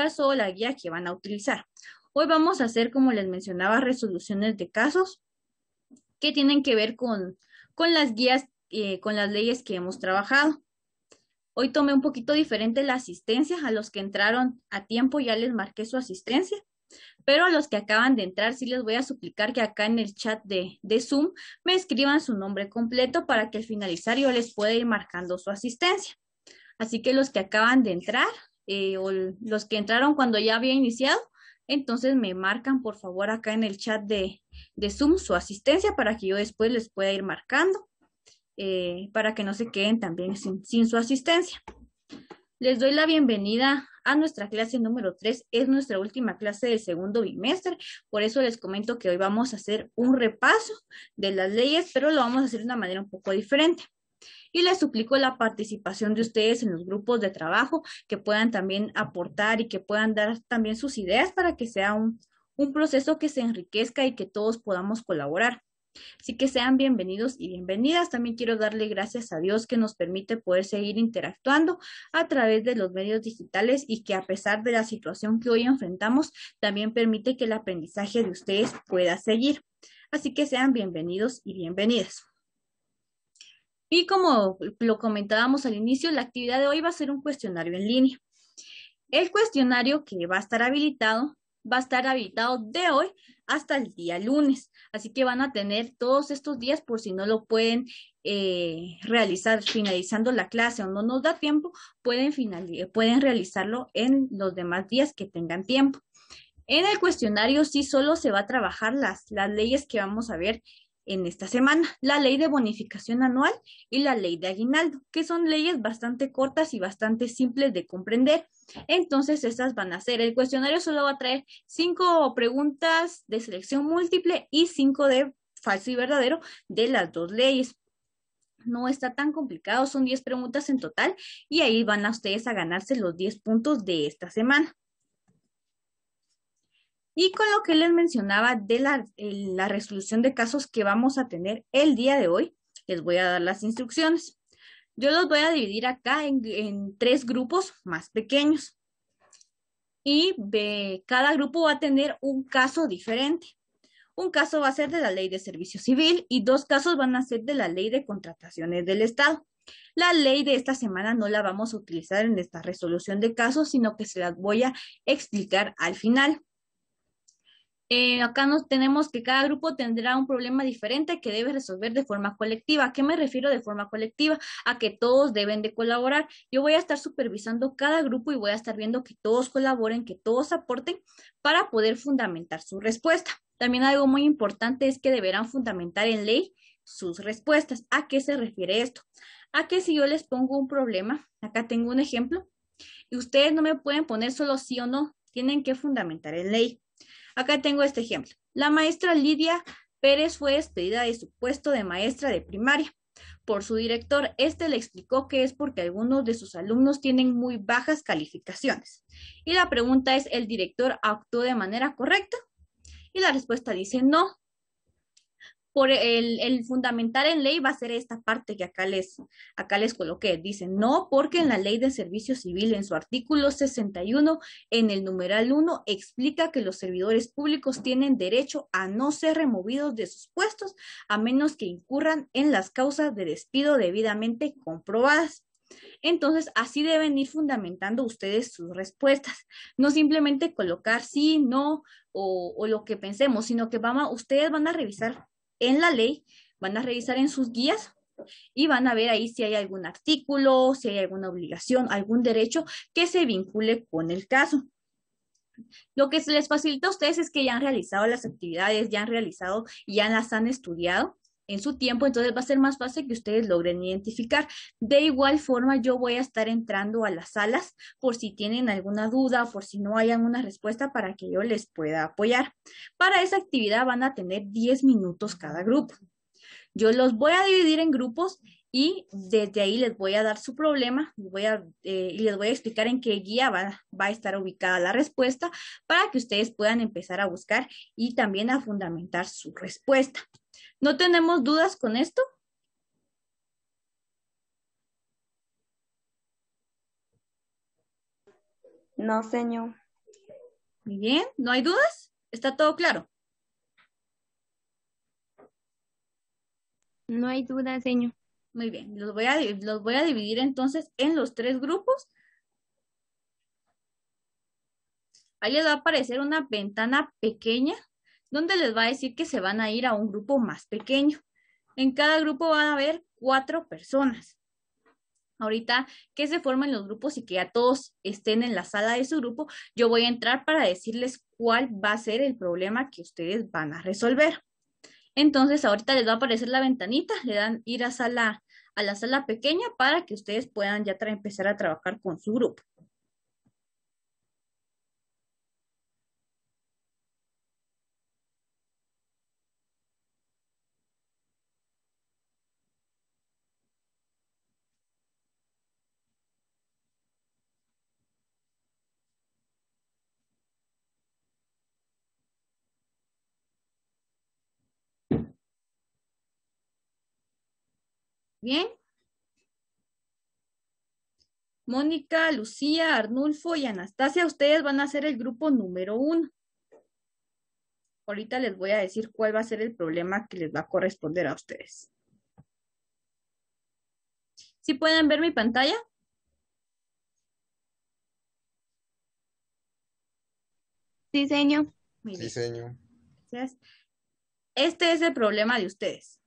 caso la guía que van a utilizar. Hoy vamos a hacer, como les mencionaba, resoluciones de casos que tienen que ver con, las guías, eh, con las leyes que hemos trabajado. Hoy tomé un poquito diferente la asistencia. A los que entraron a tiempo ya les marqué su asistencia, pero a los que acaban de entrar sí les voy a suplicar que acá en el chat de, de Zoom me escriban su nombre completo para que al finalizar yo les pueda ir marcando su asistencia. Así que los que acaban de entrar, eh, o los que entraron cuando ya había iniciado, entonces me marcan por favor acá en el chat de, de Zoom su asistencia para que yo después les pueda ir marcando, eh, para que no se queden también sin, sin su asistencia. Les doy la bienvenida a nuestra clase número 3. Es nuestra última clase del segundo bimestre. Por eso les comento que hoy vamos a hacer un repaso de las leyes, pero lo vamos a hacer de una manera un poco diferente y les suplico la participación de ustedes en los grupos de trabajo que puedan también aportar y que puedan dar también sus ideas para que sea un, un proceso que se enriquezca y que todos podamos colaborar. Así que sean bienvenidos y bienvenidas. También quiero darle gracias a Dios que nos permite poder seguir interactuando a través de los medios digitales y que a pesar de la situación que hoy enfrentamos, también permite que el aprendizaje de ustedes pueda seguir. Así que sean bienvenidos y bienvenidas. Y como lo comentábamos al inicio, la actividad de hoy va a ser un cuestionario en línea. El cuestionario que va a estar habilitado va a estar habilitado de hoy hasta el día lunes. Así que van a tener todos estos días por si no lo pueden eh, realizar finalizando la clase o no nos da tiempo, pueden, pueden realizarlo en los demás días que tengan tiempo. En el cuestionario sí solo se va a trabajar las, las leyes que vamos a ver en esta semana, la ley de bonificación anual y la ley de aguinaldo, que son leyes bastante cortas y bastante simples de comprender. Entonces, estas van a ser, el cuestionario solo va a traer cinco preguntas de selección múltiple y cinco de falso y verdadero de las dos leyes. No está tan complicado, son diez preguntas en total y ahí van a ustedes a ganarse los 10 puntos de esta semana. Y con lo que les mencionaba de la, resolución de casos que vamos a tener el día de hoy, les voy a dar las instrucciones. Yo los voy a dividir acá en, en tres grupos más pequeños. Y cada grupo va a tener un caso diferente. Un caso va a ser de la ley de servicio civil y dos casos van a ser de la ley de contrataciones del Estado. La ley de esta semana no la vamos a utilizar en esta resolución de casos, sino que se las voy a explicar al final. Eh, acá nos tenemos que cada grupo tendrá un problema diferente que debe resolver de forma colectiva. ¿A qué me refiero de forma colectiva? A que todos deben de colaborar. Yo voy a estar supervisando cada grupo y voy a estar viendo que todos colaboren, que todos aporten para poder fundamentar su respuesta. También algo muy importante es que deberán fundamentar en ley sus respuestas. ¿A qué se refiere esto? A que si yo les pongo un problema, acá tengo un ejemplo, y ustedes no me pueden poner solo sí o no, tienen que fundamentar en ley. Acá tengo este ejemplo. La maestra Lidia Pérez fue despedida de su puesto de maestra de primaria por su director. Este le explicó que es porque algunos de sus alumnos tienen muy bajas calificaciones. Y la pregunta es, ¿el director actuó de manera correcta? Y la respuesta dice no, por el, fundamental en ley va a ser esta parte que acá les, acá les coloqué. dicen no porque en la ley de servicio civil, en su artículo 61, en el numeral 1, explica que los servidores públicos tienen derecho a no ser removidos de sus puestos a menos que incurran en las causas de despido debidamente comprobadas. Entonces, así deben ir fundamentando ustedes sus respuestas, no simplemente colocar sí, no o, lo que pensemos, sino que vamos, ustedes van a revisar en la ley, van a revisar en sus guías y van a ver ahí si hay algún artículo, si hay alguna obligación, algún derecho que se vincule con el caso. Lo que se les facilita a ustedes es que ya han realizado las actividades, ya han realizado, y ya las han estudiado en su tiempo, entonces va a ser más fácil que ustedes logren identificar. De igual forma, yo voy a estar entrando a las salas por si tienen alguna duda, o por si no hay alguna respuesta para que yo les pueda apoyar. Para esa actividad van a tener 10 minutos cada grupo. Yo los voy a dividir en grupos y desde ahí les voy a dar su problema eh, y les voy a explicar en qué guía va, a estar ubicada la respuesta para que ustedes puedan empezar a buscar y también a fundamentar su respuesta. ¿No tenemos dudas con esto? No, señor. Muy bien, ¿no hay dudas? ¿Está todo claro? No hay dudas, señor. Muy bien, los voy a, los voy a dividir entonces en los tres grupos. Ahí les va a aparecer una ventana pequeña donde les va a decir que se van a ir a un grupo más pequeño. En cada grupo van a haber cuatro personas. Ahorita que se formen los grupos y que ya todos estén en la sala de su grupo, yo voy a entrar para decirles cuál va a ser el problema que ustedes van a resolver. Entonces, ahorita les va a aparecer la ventanita, le dan ir a sala a la sala pequeña para que ustedes puedan ya empezar a trabajar con su grupo. ¿Bien? Mónica, Lucía, Arnulfo y Anastasia, ustedes van a ser el grupo número uno. Ahorita les voy a decir cuál va a ser el problema que les va a corresponder a ustedes. ¿Sí pueden ver mi pantalla? Sí, señor. Sí, Este es el problema de ustedes.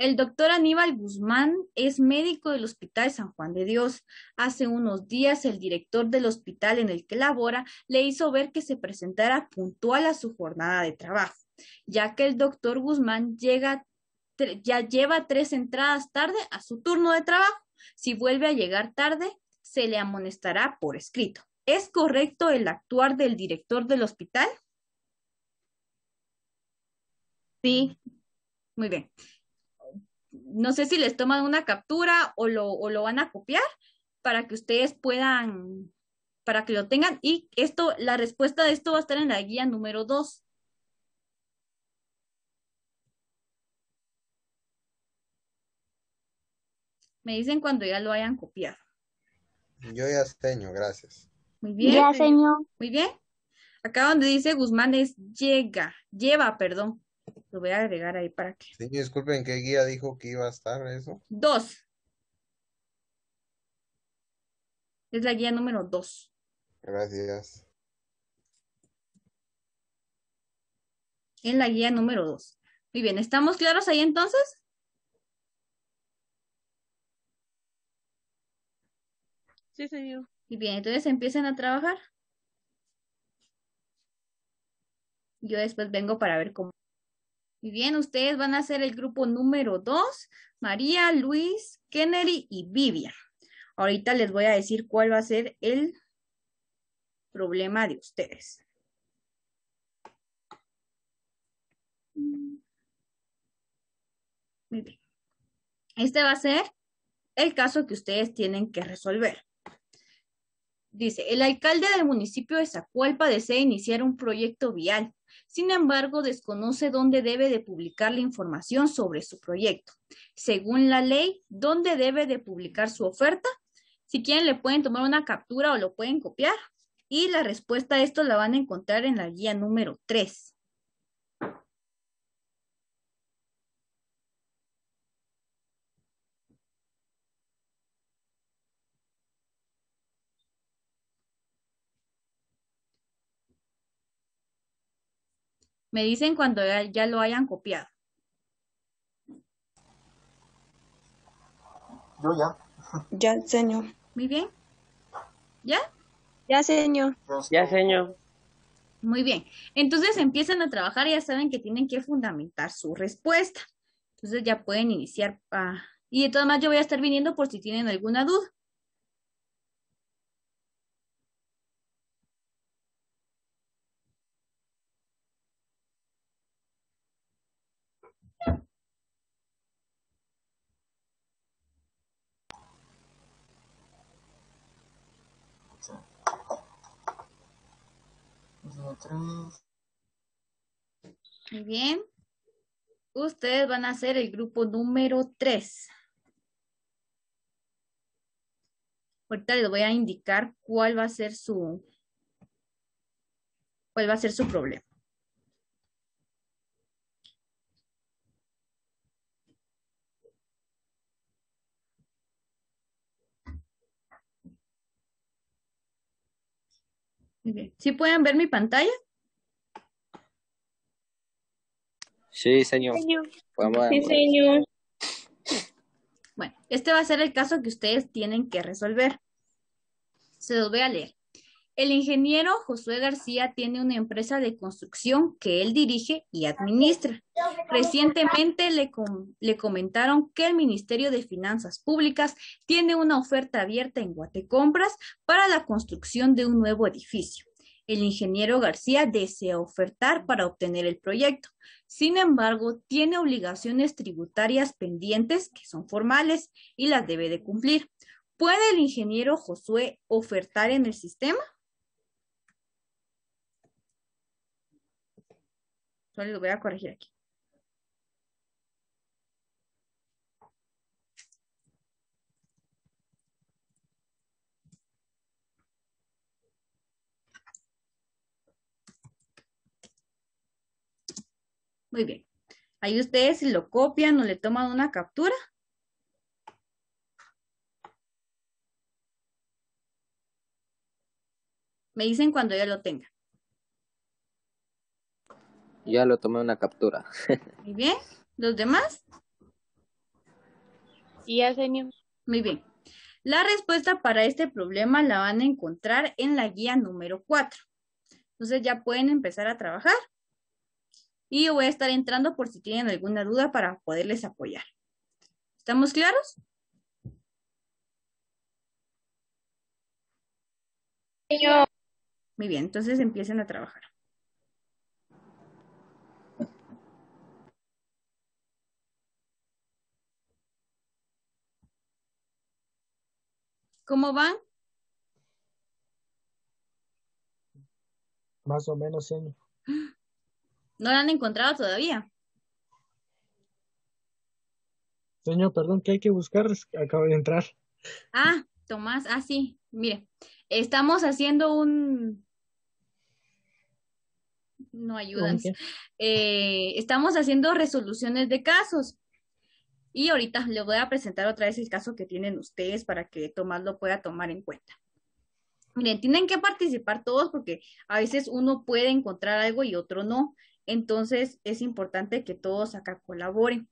El doctor Aníbal Guzmán es médico del Hospital San Juan de Dios. Hace unos días el director del hospital en el que labora le hizo ver que se presentara puntual a su jornada de trabajo, ya que el doctor Guzmán llega, ya lleva tres entradas tarde a su turno de trabajo. Si vuelve a llegar tarde, se le amonestará por escrito. ¿Es correcto el actuar del director del hospital? Sí, muy bien no sé si les toman una captura o lo, van a copiar para que ustedes puedan, para que lo tengan. Y esto, la respuesta de esto va a estar en la guía número 2. Me dicen cuando ya lo hayan copiado. Yo ya seño, gracias. Muy bien. Ya seño. Muy bien. Acá donde dice Guzmán es llega, lleva, perdón. Lo voy a agregar ahí para que. disculpen, ¿qué guía dijo que iba a estar eso? Dos. Es la guía número dos. Gracias. En la guía número dos. Muy bien, ¿estamos claros ahí entonces? Sí, señor. Muy bien, entonces empiecen a trabajar. Yo después vengo para ver cómo. Muy bien, ustedes van a ser el grupo número dos. María, Luis, Kennedy y Vivian. Ahorita les voy a decir cuál va a ser el problema de ustedes. Este va a ser el caso que ustedes tienen que resolver. Dice, el alcalde del municipio de Zacualpa desea iniciar un proyecto vial sin embargo, desconoce dónde debe de publicar la información sobre su proyecto. Según la ley, dónde debe de publicar su oferta. Si quieren, le pueden tomar una captura o lo pueden copiar. Y la respuesta a esto la van a encontrar en la guía número 3. Me dicen cuando ya, lo hayan copiado. Yo ya. Ya, señor. Muy bien. ¿Ya? Ya, señor. Ya, señor. Muy bien. Entonces empiezan a trabajar y ya saben que tienen que fundamentar su respuesta. Entonces ya pueden iniciar. Ah, y de todas maneras yo voy a estar viniendo por si tienen alguna duda. bien. Ustedes van a ser el grupo número tres. Ahorita les voy a indicar cuál va a ser su cuál va a ser su problema. Si pueden ver mi pantalla? Sí, señor. Sí, señor. Bueno, este va a ser el caso que ustedes tienen que resolver. Se los voy a leer. El ingeniero Josué García tiene una empresa de construcción que él dirige y administra. Recientemente le, le, comentaron que el Ministerio de Finanzas Públicas tiene una oferta abierta en Guatecompras para la construcción de un nuevo edificio. El ingeniero García desea ofertar para obtener el proyecto. Sin embargo, tiene obligaciones tributarias pendientes que son formales y las debe de cumplir. ¿Puede el ingeniero Josué ofertar en el sistema? Solo lo voy a corregir aquí. Muy bien. Ahí ustedes si lo copian o le toman una captura. Me dicen cuando ya lo tenga. Ya lo tomé una captura. Muy bien. ¿Los demás? Sí, señor. Muy bien. La respuesta para este problema la van a encontrar en la guía número 4. Entonces ya pueden empezar a trabajar y yo voy a estar entrando por si tienen alguna duda para poderles apoyar. ¿Estamos claros? Muy bien, entonces empiecen a trabajar. ¿Cómo van? Más o menos, señor. No la han encontrado todavía. Señor, perdón, que hay que buscar? Acabo de entrar. Ah, Tomás, ah, sí, mire, estamos haciendo un... No ayudan. Eh, estamos haciendo resoluciones de casos. Y ahorita le voy a presentar otra vez el caso que tienen ustedes para que Tomás lo pueda tomar en cuenta. Miren, tienen que participar todos porque a veces uno puede encontrar algo y otro no. Entonces es importante que todos acá colaboren.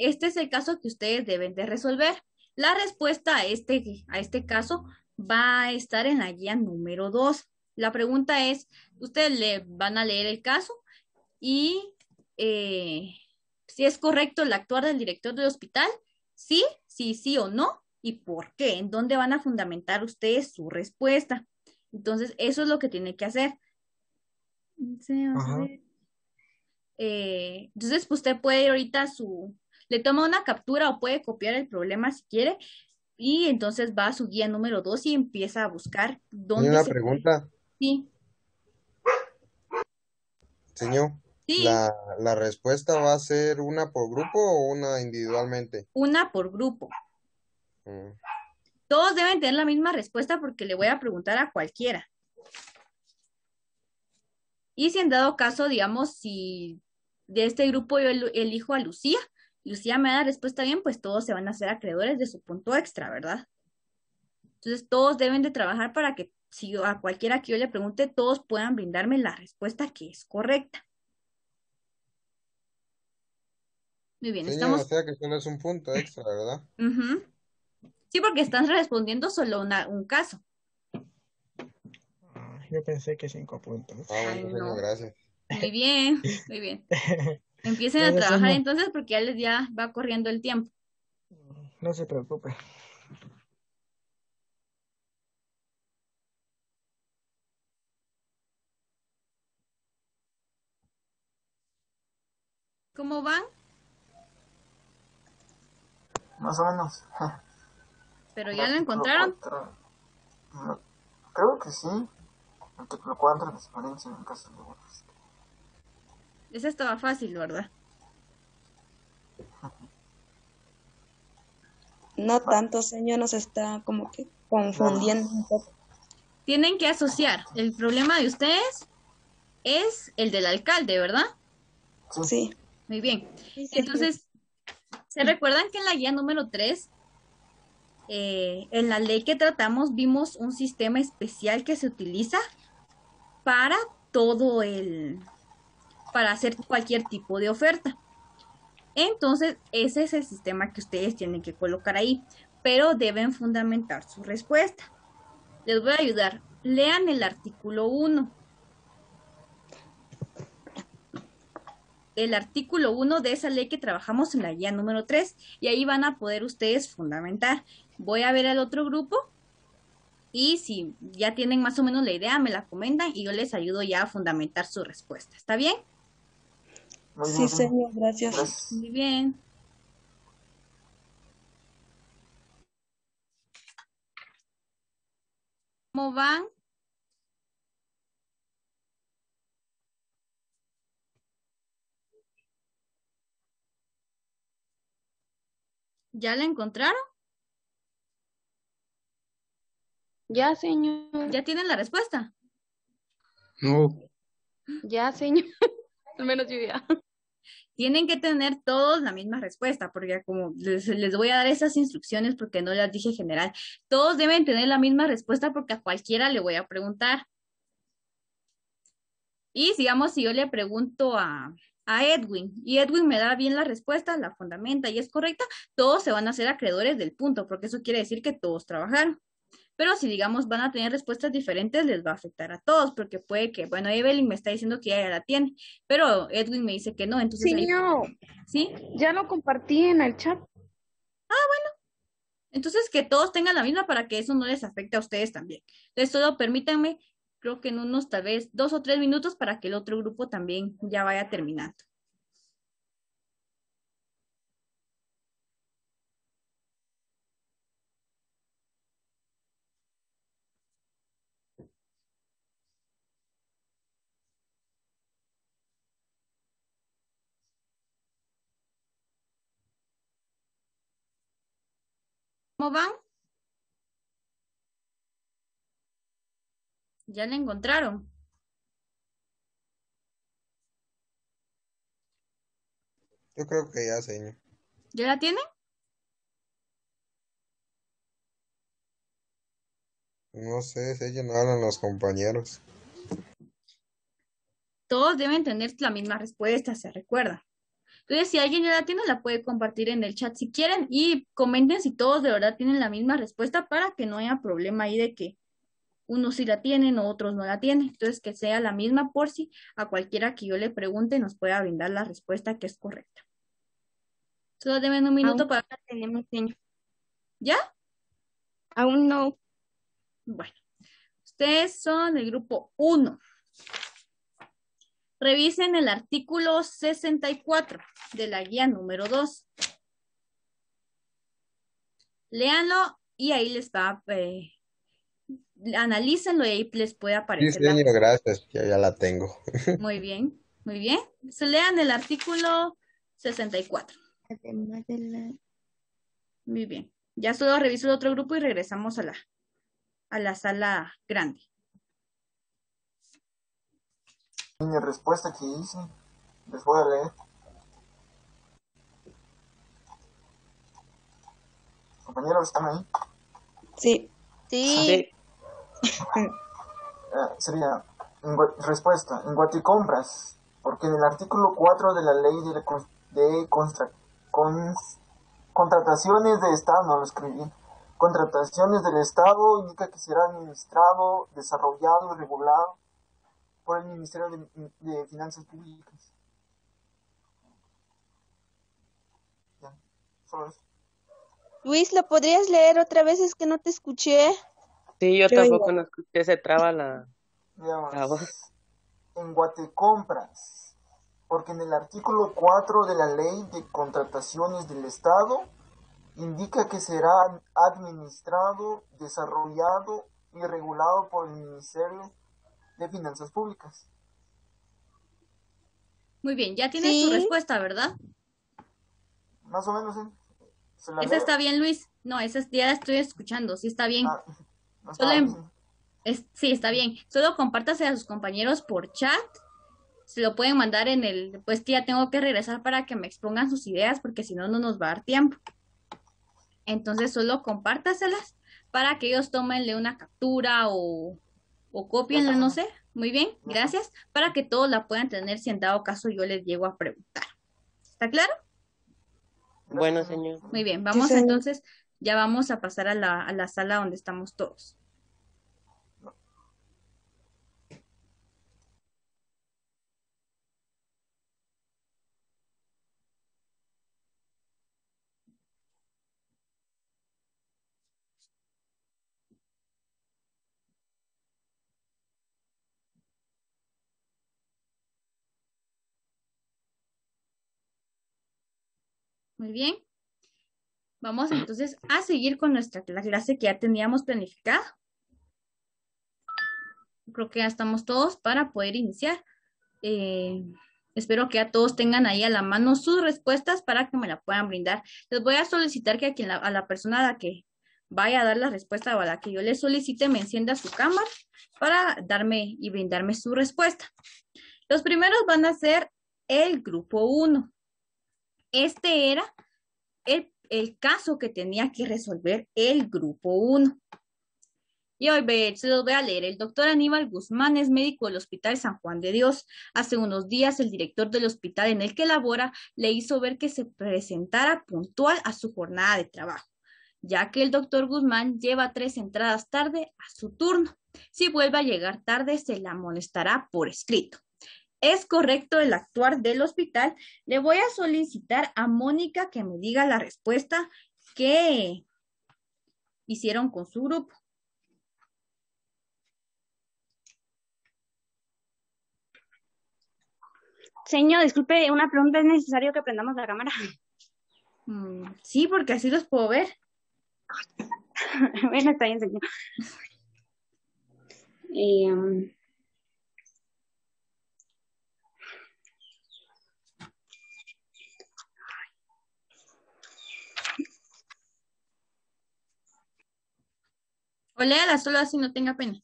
este es el caso que ustedes deben de resolver. La respuesta a este, a este caso va a estar en la guía número 2. La pregunta es, ustedes le van a leer el caso y eh, si es correcto el actuar del director del hospital, sí, sí, sí o no, y por qué, en dónde van a fundamentar ustedes su respuesta. Entonces, eso es lo que tiene que hacer. Eh, entonces, pues, usted puede ahorita su, le toma una captura o puede copiar el problema si quiere y entonces va a su guía número dos y empieza a buscar dónde. Una pregunta. Sí. Señor. Sí. La, respuesta va a ser una por grupo o una individualmente? Una por grupo. Mm. Todos deben tener la misma respuesta porque le voy a preguntar a cualquiera. Y si en dado caso, digamos, si de este grupo yo elijo a Lucía, Lucía me da respuesta bien, pues todos se van a hacer acreedores de su punto extra, ¿verdad? Entonces todos deben de trabajar para que si a cualquiera que yo le pregunte, todos puedan brindarme la respuesta que es correcta. Muy bien, estamos. O que es un punto extra, ¿verdad? Sí, porque están respondiendo solo un caso. Ah, yo pensé que cinco puntos. Ah, bueno, pues, gracias. Muy bien, muy bien. Empiecen a trabajar entonces porque ya les ya va corriendo el tiempo. No se preocupe. ¿Cómo van? Más o menos. ¿Pero ya lo encontraron? Mm, creo que sí. lo 4, la experiencia en el caso de esa estaba fácil, ¿verdad? No tanto, señor, nos está como que confundiendo un poco. Tienen que asociar. El problema de ustedes es el del alcalde, ¿verdad? Sí. Muy bien. Entonces, ¿se recuerdan que en la guía número 3, eh, en la ley que tratamos, vimos un sistema especial que se utiliza para todo el, para hacer cualquier tipo de oferta. Entonces, ese es el sistema que ustedes tienen que colocar ahí, pero deben fundamentar su respuesta. Les voy a ayudar. Lean el artículo 1. El artículo 1 de esa ley que trabajamos en la guía número 3 y ahí van a poder ustedes fundamentar. Voy a ver al otro grupo y si ya tienen más o menos la idea, me la comentan y yo les ayudo ya a fundamentar su respuesta. ¿Está bien? sí, señor, gracias. gracias. Muy bien. ¿Cómo van? ¿Ya la encontraron? Ya, señor. ¿Ya tienen la respuesta? No. Ya, señor al menos yo Tienen que tener todos la misma respuesta, porque como les, voy a dar esas instrucciones porque no las dije general, todos deben tener la misma respuesta porque a cualquiera le voy a preguntar. Y sigamos, si yo le pregunto a, a Edwin y Edwin me da bien la respuesta, la fundamenta y es correcta, todos se van a ser acreedores del punto, porque eso quiere decir que todos trabajaron pero si digamos van a tener respuestas diferentes, les va a afectar a todos, porque puede que, bueno, Evelyn me está diciendo que ella ya la tiene, pero Edwin me dice que no, entonces... Sí, Ya lo compartí en el chat. Ah, bueno. Entonces, que todos tengan la misma para que eso no les afecte a ustedes también. Entonces, todo permítanme, creo que en unos tal vez dos o tres minutos para que el otro grupo también ya vaya terminando. ¿Cómo van? ¿Ya la encontraron? Yo creo que ya, señor. ¿Ya la tienen? No sé, se llenaron los compañeros. Todos deben tener la misma respuesta, se recuerda. Entonces, si alguien ya la tiene, la puede compartir en el chat si quieren y comenten si todos de verdad tienen la misma respuesta para que no haya problema ahí de que unos sí la tienen o otros no la tienen. Entonces, que sea la misma por si a cualquiera que yo le pregunte nos pueda brindar la respuesta que es correcta. Solo deben un minuto Aún para... Tenemos sueño. ¿Ya? Aún no. Bueno, ustedes son del grupo 1. Revisen el artículo 64 de la guía número 2. Leanlo y ahí les va, eh, analícenlo y ahí les puede aparecer. Sí, señor, gracias, ya, la tengo. Muy bien, muy bien. Se lean el artículo 64. Muy bien. Ya solo reviso el otro grupo y regresamos a la, a la sala grande. mi respuesta que hice. Les voy a leer. Compañeros, ¿están ahí? Sí. Sí. Ah, sería en, respuesta, en Guaticompras, porque en el artículo 4 de la ley de, contrataciones de Estado, no lo escribí, contrataciones del Estado indica que será administrado, desarrollado y regulado por el Ministerio de, Finanzas Públicas. Luis, ¿lo podrías leer otra vez? Es que no te escuché. Sí, yo tampoco no escuché, se traba la, la voz. En Guatecompras, porque en el artículo 4 de la Ley de Contrataciones del Estado indica que será administrado, desarrollado y regulado por el Ministerio de Finanzas Públicas. Muy bien, ya tienes tu respuesta, ¿verdad? Más o menos, sí. ¿Esa está bien, Luis? No, esa ya la estoy escuchando, sí está bien. Ah, sí, está bien. Solo compártase a sus compañeros por chat. Se lo pueden mandar en el... Pues ya tengo que regresar para que me expongan sus ideas porque si no, no nos va a dar tiempo. Entonces, solo compártaselas para que ellos tomenle una captura o o copienla no sé. Muy bien, gracias. Para que todos la puedan tener si en dado caso yo les llego a preguntar. ¿Está claro? Bueno, señor. Muy bien, vamos entonces, ya vamos a pasar a la, a la sala donde estamos todos. Muy bien. Vamos ah. entonces a seguir con nuestra la clase que ya teníamos planificada. Creo que ya estamos todos para poder iniciar. Eh, espero que ya todos tengan ahí a la mano sus respuestas para que me la puedan brindar. Les voy a solicitar que a, la, persona a la que vaya a dar la respuesta o a la que yo le solicite me encienda su cámara para darme y brindarme su respuesta. Los primeros van a ser el grupo 1. Este era el, caso que tenía que resolver el grupo 1. Y hoy se los voy a leer. El doctor Aníbal Guzmán es médico del Hospital San Juan de Dios. Hace unos días el director del hospital en el que labora le hizo ver que se presentara puntual a su jornada de trabajo, ya que el doctor Guzmán lleva tres entradas tarde a su turno. Si vuelve a llegar tarde, se la molestará por escrito es correcto el actuar del hospital, le voy a solicitar a Mónica que me diga la respuesta que hicieron con su grupo. Señor, disculpe, una pregunta, ¿es necesario que prendamos la cámara? Mm, sí, porque así los puedo ver. bueno, está bien, señor. Eh, léala solo así no tenga pena.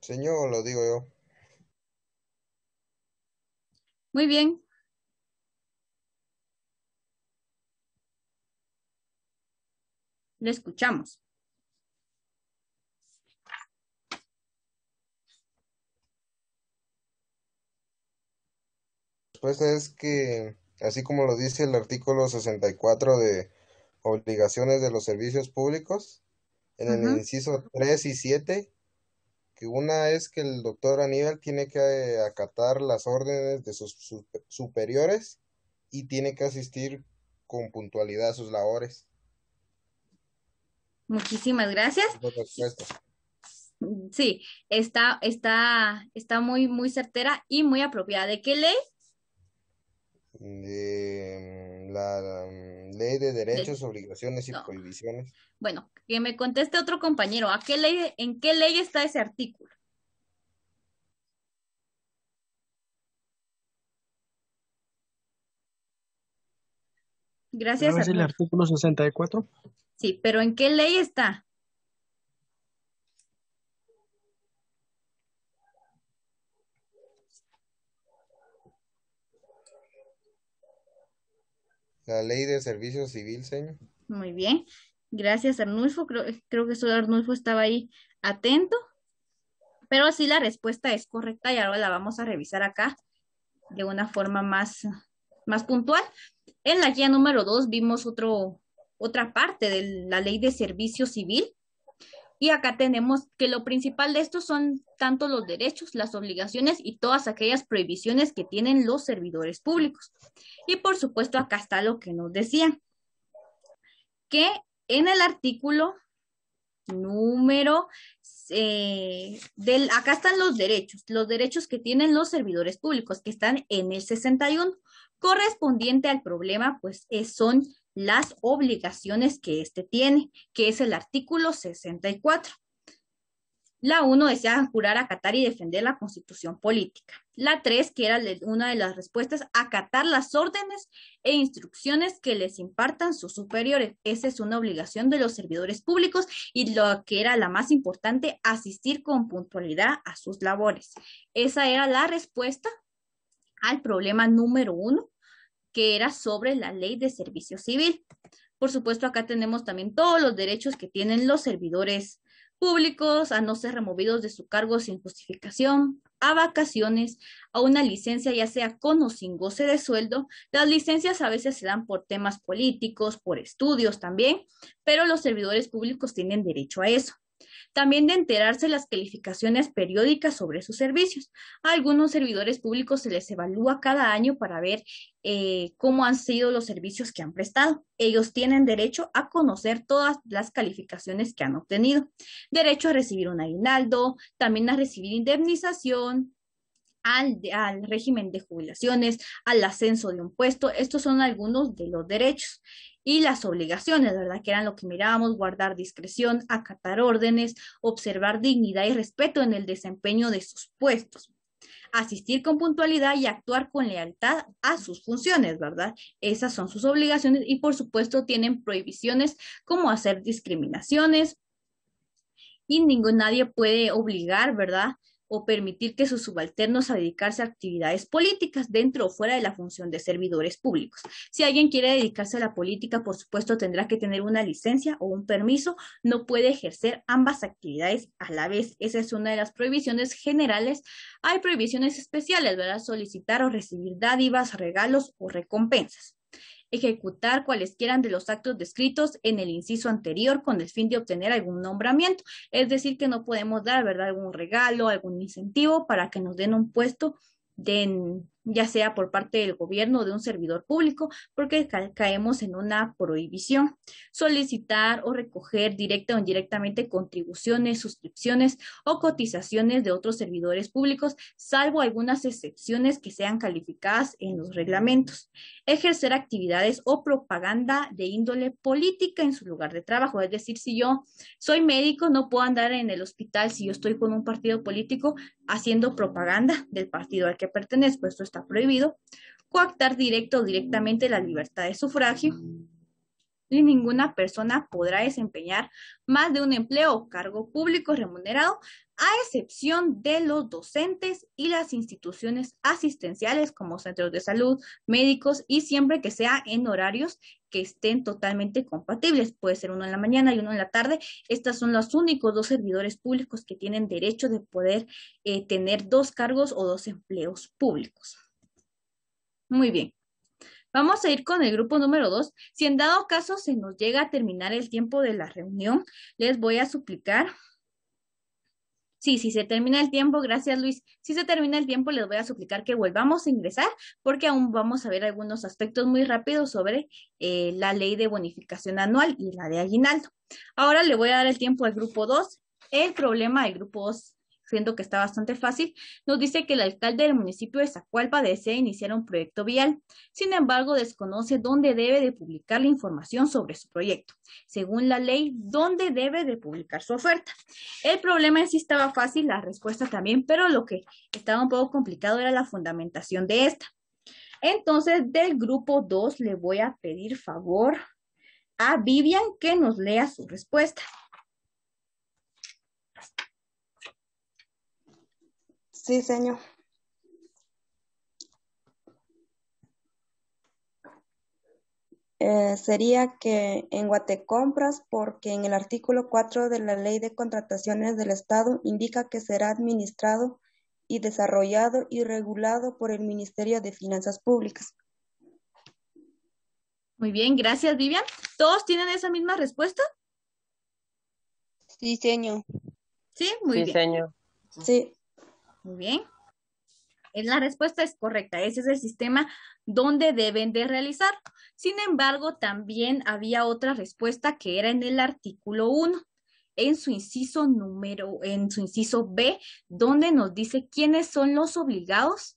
Señor, lo digo yo. Muy bien. Le escuchamos. respuesta es que, así como lo dice el artículo 64 de obligaciones de los servicios públicos, en el inciso 3 y 7, que una es que el doctor Aníbal tiene que eh, acatar las órdenes de sus superiores y tiene que asistir con puntualidad a sus labores. Muchísimas gracias. Sí, está, está, está muy, muy certera y muy apropiada. ¿De qué ley? de mm, la mm, ley de derechos, obligaciones y prohibiciones. Bueno, que me conteste otro compañero, ¿a qué ley, ¿en qué ley está ese artículo? Gracias. es el artículo 64? Sí, pero ¿en qué ley está? La ley de servicio civil, señor. Muy bien. Gracias, Arnulfo. Creo, creo que solo Arnulfo estaba ahí atento. Pero sí, la respuesta es correcta y ahora la vamos a revisar acá de una forma más, más puntual. En la guía número dos vimos otro, otra parte de la ley de servicio civil y acá tenemos que lo principal de esto son tanto los derechos, las obligaciones y todas aquellas prohibiciones que tienen los servidores públicos. Y por supuesto, acá está lo que nos decía, que en el artículo número, eh, del, acá están los derechos, los derechos que tienen los servidores públicos, que están en el 61, correspondiente al problema, pues es, son las obligaciones que éste tiene, que es el artículo 64. La 1 decía jurar, acatar y defender la constitución política. La 3, que era una de las respuestas, acatar las órdenes e instrucciones que les impartan sus superiores. Esa es una obligación de los servidores públicos y lo que era la más importante, asistir con puntualidad a sus labores. Esa era la respuesta al problema número uno que era sobre la ley de servicio civil. Por supuesto, acá tenemos también todos los derechos que tienen los servidores públicos a no ser removidos de su cargo sin justificación, a vacaciones, a una licencia, ya sea con o sin goce de sueldo. Las licencias a veces se dan por temas políticos, por estudios también, pero los servidores públicos tienen derecho a eso. También de enterarse las calificaciones periódicas sobre sus servicios. A algunos servidores públicos se les evalúa cada año para ver eh, cómo han sido los servicios que han prestado. Ellos tienen derecho a conocer todas las calificaciones que han obtenido. Derecho a recibir un aguinaldo, también a recibir indemnización, al, al, régimen de jubilaciones, al ascenso de un puesto. Estos son algunos de los derechos y las obligaciones, ¿verdad? Que eran lo que mirábamos, guardar discreción, acatar órdenes, observar dignidad y respeto en el desempeño de sus puestos asistir con puntualidad y actuar con lealtad a sus funciones, ¿verdad? Esas son sus obligaciones y por supuesto tienen prohibiciones como hacer discriminaciones y ningún nadie puede obligar, ¿verdad? o permitir que sus subalternos a dedicarse a actividades políticas dentro o fuera de la función de servidores públicos. Si alguien quiere dedicarse a la política, por supuesto, tendrá que tener una licencia o un permiso, no puede ejercer ambas actividades a la vez. Esa es una de las prohibiciones generales. Hay prohibiciones especiales, ¿verdad? Solicitar o recibir dádivas, regalos o recompensas ejecutar cualesquiera de los actos descritos en el inciso anterior con el fin de obtener algún nombramiento. Es decir, que no podemos dar, ¿verdad?, algún regalo, algún incentivo para que nos den un puesto de, ya sea por parte del gobierno o de un servidor público, porque caemos en una prohibición. Solicitar o recoger directa o indirectamente contribuciones, suscripciones o cotizaciones de otros servidores públicos, salvo algunas excepciones que sean calificadas en los reglamentos. Ejercer actividades o propaganda de índole política en su lugar de trabajo, es decir, si yo soy médico, no puedo andar en el hospital si yo estoy con un partido político haciendo propaganda del partido al que pertenezco. Esto está prohibido, coactar directo o directamente la libertad de sufragio, y ninguna persona podrá desempeñar más de un empleo o cargo público remunerado, a excepción de los docentes y las instituciones asistenciales como centros de salud, médicos y siempre que sea en horarios que estén totalmente compatibles. Puede ser uno en la mañana y uno en la tarde. Estas son los únicos dos servidores públicos que tienen derecho de poder eh, tener dos cargos o dos empleos públicos. Muy bien. Vamos a ir con el grupo número dos. Si en dado caso se nos llega a terminar el tiempo de la reunión, les voy a suplicar. Sí, si se termina el tiempo, gracias Luis. Si se termina el tiempo, les voy a suplicar que volvamos a ingresar porque aún vamos a ver algunos aspectos muy rápidos sobre eh, la ley de bonificación anual y la de aguinaldo. Ahora le voy a dar el tiempo al grupo 2. El problema del grupo 2 viendo que está bastante fácil, nos dice que el alcalde del municipio de Zacualpa desea iniciar un proyecto vial, sin embargo desconoce dónde debe de publicar la información sobre su proyecto, según la ley, dónde debe de publicar su oferta. El problema es sí estaba fácil, la respuesta también, pero lo que estaba un poco complicado era la fundamentación de esta. Entonces, del grupo 2 le voy a pedir favor a Vivian que nos lea su respuesta. Sí, Señor. Eh, sería que en Guatecompras, porque en el artículo 4 de la Ley de Contrataciones del Estado indica que será administrado y desarrollado y regulado por el Ministerio de Finanzas Públicas. Muy bien, gracias Vivian. ¿Todos tienen esa misma respuesta? Sí, señor. Sí, muy sí, Señor. Sí. Muy bien. Eh, la respuesta es correcta. Ese es el sistema donde deben de realizar. Sin embargo, también había otra respuesta que era en el artículo 1, en su inciso número, en su inciso B, donde nos dice quiénes son los obligados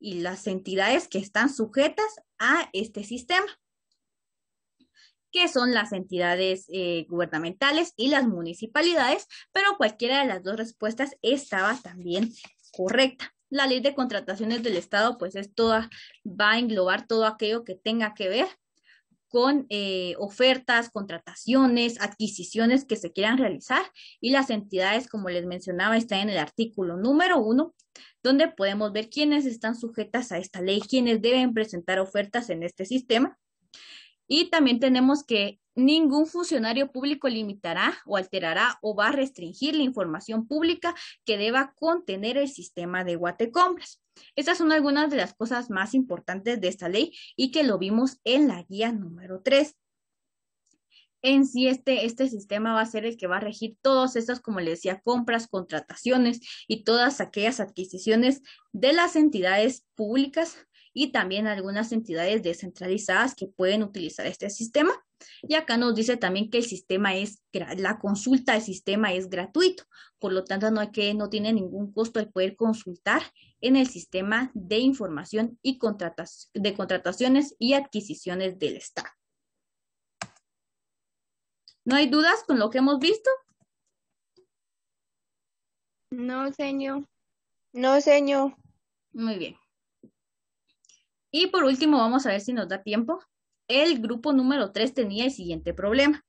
y las entidades que están sujetas a este sistema, que son las entidades eh, gubernamentales y las municipalidades, pero cualquiera de las dos respuestas estaba también correcta. La ley de contrataciones del Estado, pues es toda, va a englobar todo aquello que tenga que ver con eh, ofertas, contrataciones, adquisiciones que se quieran realizar y las entidades, como les mencionaba, están en el artículo número uno, donde podemos ver quiénes están sujetas a esta ley, quiénes deben presentar ofertas en este sistema y también tenemos que ningún funcionario público limitará o alterará o va a restringir la información pública que deba contener el sistema de Guatecompras. Estas son algunas de las cosas más importantes de esta ley y que lo vimos en la guía número 3 en sí este, este, sistema va a ser el que va a regir todas estas, como les decía, compras, contrataciones y todas aquellas adquisiciones de las entidades públicas y también algunas entidades descentralizadas que pueden utilizar este sistema. Y acá nos dice también que el sistema es, la consulta del sistema es gratuito, por lo tanto no, hay que, no tiene ningún costo el poder consultar en el sistema de información y de contrataciones y adquisiciones del Estado. ¿No hay dudas con lo que hemos visto? No, señor. No, señor. Muy bien. Y por último, vamos a ver si nos da tiempo. El grupo número 3 tenía el siguiente problema.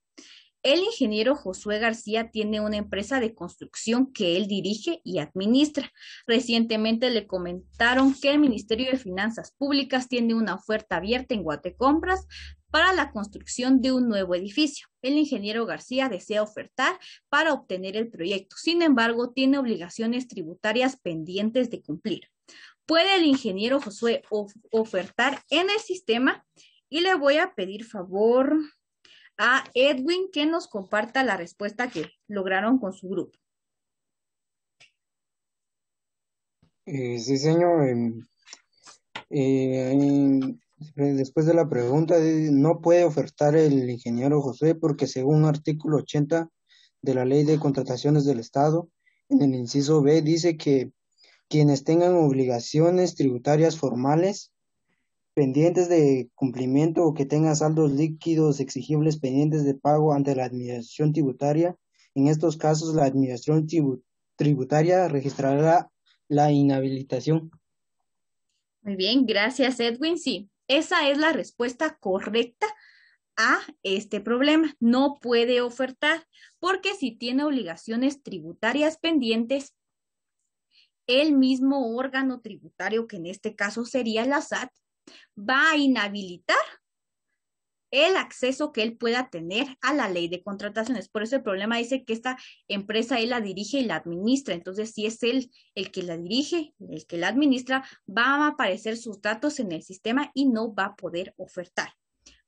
El ingeniero Josué García tiene una empresa de construcción que él dirige y administra. Recientemente le comentaron que el Ministerio de Finanzas Públicas tiene una oferta abierta en Guatecompras para la construcción de un nuevo edificio. El ingeniero García desea ofertar para obtener el proyecto. Sin embargo, tiene obligaciones tributarias pendientes de cumplir puede el ingeniero Josué ofertar en el sistema? Y le voy a pedir favor a Edwin que nos comparta la respuesta que lograron con su grupo. Eh, sí, señor. Em, eh, después de la pregunta, eh, no puede ofertar el ingeniero José porque según artículo 80 de la Ley de Contrataciones del Estado, en el inciso B dice que quienes tengan obligaciones tributarias formales pendientes de cumplimiento o que tengan saldos líquidos exigibles pendientes de pago ante la Administración Tributaria. En estos casos, la Administración Tributaria registrará la inhabilitación. Muy bien, gracias Edwin. Sí, esa es la respuesta correcta a este problema. No puede ofertar porque si tiene obligaciones tributarias pendientes el mismo órgano tributario, que en este caso sería la SAT, va a inhabilitar el acceso que él pueda tener a la ley de contrataciones. Por eso el problema dice que esta empresa él la dirige y la administra. Entonces, si es él el que la dirige, el que la administra, va a aparecer sus datos en el sistema y no va a poder ofertar.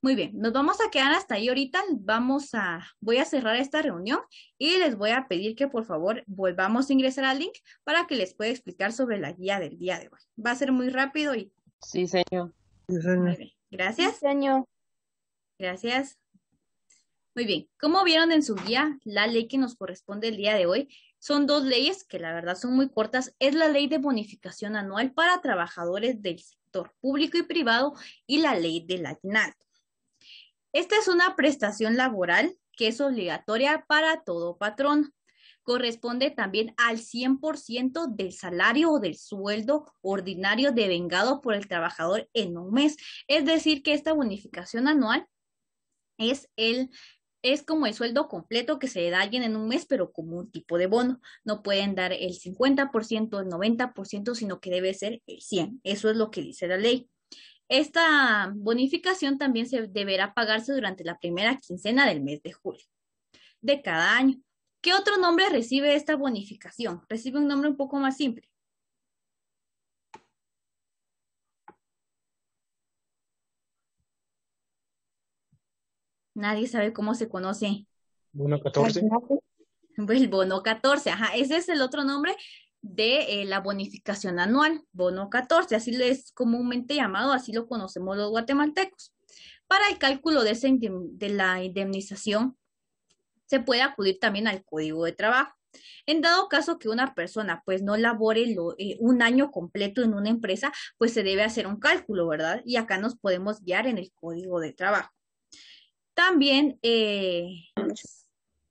Muy bien, nos vamos a quedar hasta ahí ahorita. Vamos a, voy a cerrar esta reunión y les voy a pedir que por favor volvamos a ingresar al link para que les pueda explicar sobre la guía del día de hoy. Va a ser muy rápido y. Sí, señor. Gracias. señor. Gracias. Muy bien, como vieron en su guía, la ley que nos corresponde el día de hoy son dos leyes que la verdad son muy cortas. Es la ley de bonificación anual para trabajadores del sector público y privado y la ley del aguinaldo. Esta es una prestación laboral que es obligatoria para todo patrón. Corresponde también al 100% del salario o del sueldo ordinario devengado por el trabajador en un mes. Es decir, que esta bonificación anual es es como el sueldo completo que se le da en un mes, pero como un tipo de bono. No pueden dar el 50%, el 90%, sino que debe ser el 100%. Eso es lo que dice la ley. Esta bonificación también se deberá pagarse durante la primera quincena del mes de julio de cada año. ¿Qué otro nombre recibe esta bonificación? Recibe un nombre un poco más simple. Nadie sabe cómo se conoce. Bono 14. Pues el bono 14, ajá, ese es el otro nombre de eh, la bonificación anual, bono 14, así es comúnmente llamado, así lo conocemos los guatemaltecos. Para el cálculo de, de la indemnización, se puede acudir también al código de trabajo. En dado caso que una persona pues no labore eh, un año completo en una empresa, pues se debe hacer un cálculo, ¿verdad? Y acá nos podemos guiar en el código de trabajo. También eh,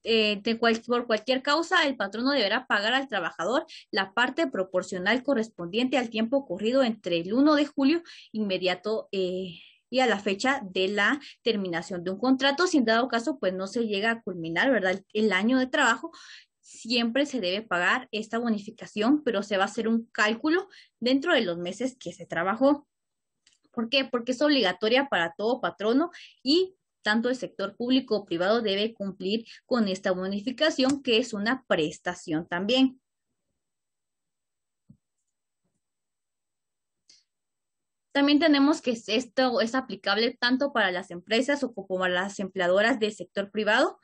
eh, por cualquier causa, el patrono deberá pagar al trabajador la parte proporcional correspondiente al tiempo ocurrido entre el 1 de julio inmediato eh, y a la fecha de la terminación de un contrato. Si en dado caso, pues no se llega a culminar, ¿verdad? El año de trabajo, siempre se debe pagar esta bonificación, pero se va a hacer un cálculo dentro de los meses que se trabajó. ¿Por qué? Porque es obligatoria para todo patrono y tanto el sector público o privado debe cumplir con esta bonificación, que es una prestación también. También tenemos que esto es aplicable tanto para las empresas o como para las empleadoras del sector privado,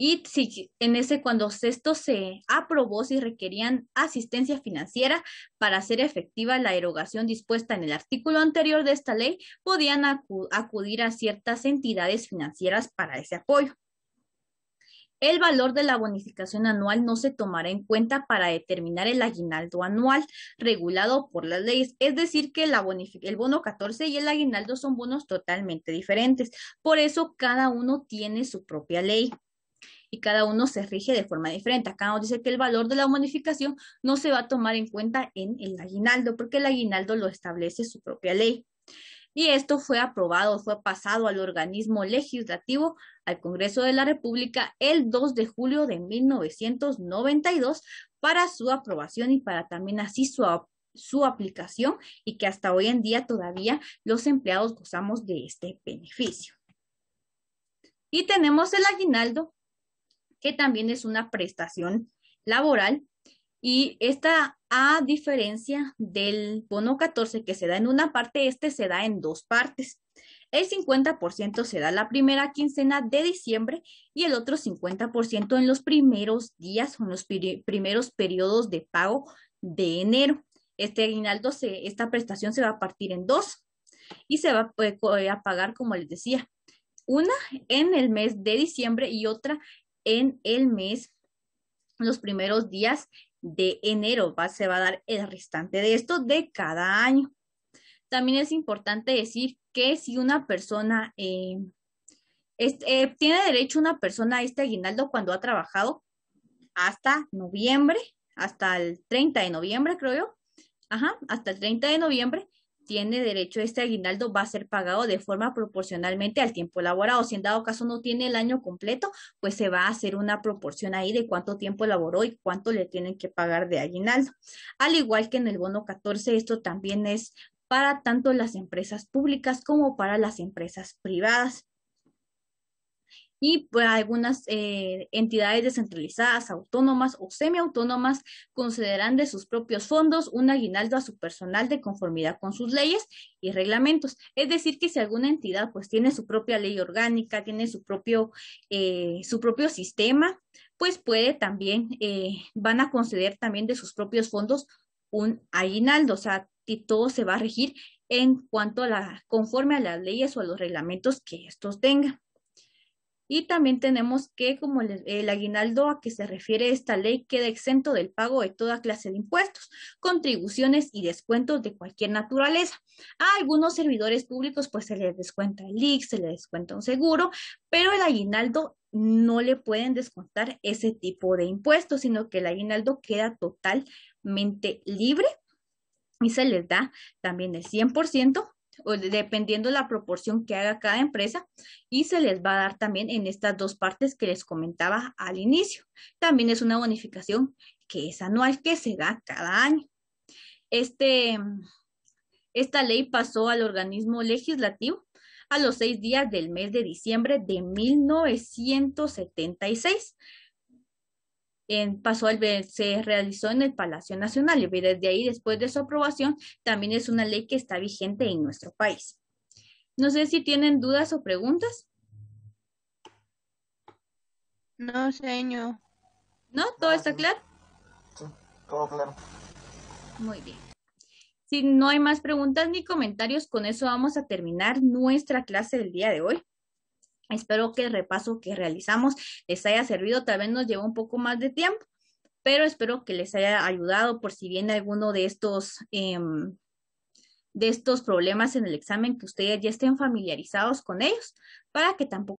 y si en ese cuando esto se aprobó, si requerían asistencia financiera para hacer efectiva la erogación dispuesta en el artículo anterior de esta ley, podían acudir a ciertas entidades financieras para ese apoyo. El valor de la bonificación anual no se tomará en cuenta para determinar el aguinaldo anual regulado por las leyes. Es decir, que el bono 14 y el aguinaldo son bonos totalmente diferentes. Por eso cada uno tiene su propia ley y cada uno se rige de forma diferente. Acá nos dice que el valor de la bonificación no se va a tomar en cuenta en el aguinaldo, porque el aguinaldo lo establece su propia ley. Y esto fue aprobado, fue pasado al organismo legislativo, al Congreso de la República, el 2 de julio de 1992 para su aprobación y para también así su su aplicación y que hasta hoy en día todavía los empleados gozamos de este beneficio. Y tenemos el aguinaldo, que también es una prestación laboral. Y esta, a diferencia del bono 14 que se da en una parte, este se da en dos partes. El 50% se da la primera quincena de diciembre y el otro 50% en los primeros días o en los primeros periodos de pago de enero. Este aguinaldo, se, esta prestación se va a partir en dos y se va a eh, pagar, como les decía, una en el mes de diciembre y otra en el mes, los primeros días de enero. se va a dar el restante de esto de cada año. También es importante decir que si una persona eh, eh, tiene derecho una persona a este aguinaldo cuando ha trabajado hasta noviembre, hasta el 30 de noviembre, creo yo. Ajá, hasta el 30 de noviembre tiene derecho a este aguinaldo va a ser pagado de forma proporcionalmente al tiempo laborado. Si en dado caso no tiene el año completo, pues se va a hacer una proporción ahí de cuánto tiempo laboró y cuánto le tienen que pagar de aguinaldo. Al igual que en el bono 14, esto también es para tanto las empresas públicas como para las empresas privadas y algunas eh, entidades descentralizadas, autónomas o semiautónomas, concederán de sus propios fondos un aguinaldo a su personal de conformidad con sus leyes y reglamentos. Es decir, que si alguna entidad pues tiene su propia ley orgánica, tiene su propio, eh, su propio sistema, pues puede también, eh, van a conceder también de sus propios fondos un aguinaldo, o sea, que todo se va a regir en cuanto a la, conforme a las leyes o a los reglamentos que estos tengan. Y también tenemos que, como el, aguinaldo a que se refiere esta ley, queda exento del pago de toda clase de impuestos, contribuciones y descuentos de cualquier naturaleza. A algunos servidores públicos, pues se les descuenta el Ix se les descuenta un seguro, pero el aguinaldo no le pueden descontar ese tipo de impuestos, sino que el aguinaldo queda totalmente libre y se les da también el 100% o dependiendo la proporción que haga cada empresa y se les va a dar también en estas dos partes que les comentaba al inicio. También es una bonificación que es anual, que se da cada año. Este, esta ley pasó al organismo legislativo a los seis días del mes de diciembre de 1976 en, pasó al se realizó en el Palacio Nacional y desde ahí, después de su aprobación, también es una ley que está vigente en nuestro país. No sé si tienen dudas o preguntas. No, señor. ¿No? ¿Todo está claro? Sí, todo claro. Muy bien. Si no hay más preguntas ni comentarios, con eso vamos a terminar nuestra clase del día de hoy. Espero que el repaso que realizamos les haya servido, tal vez nos llevó un poco más de tiempo, pero espero que les haya ayudado por si viene alguno de estos, em, de estos problemas en el examen, que ustedes ya estén familiarizados con ellos, para que tampoco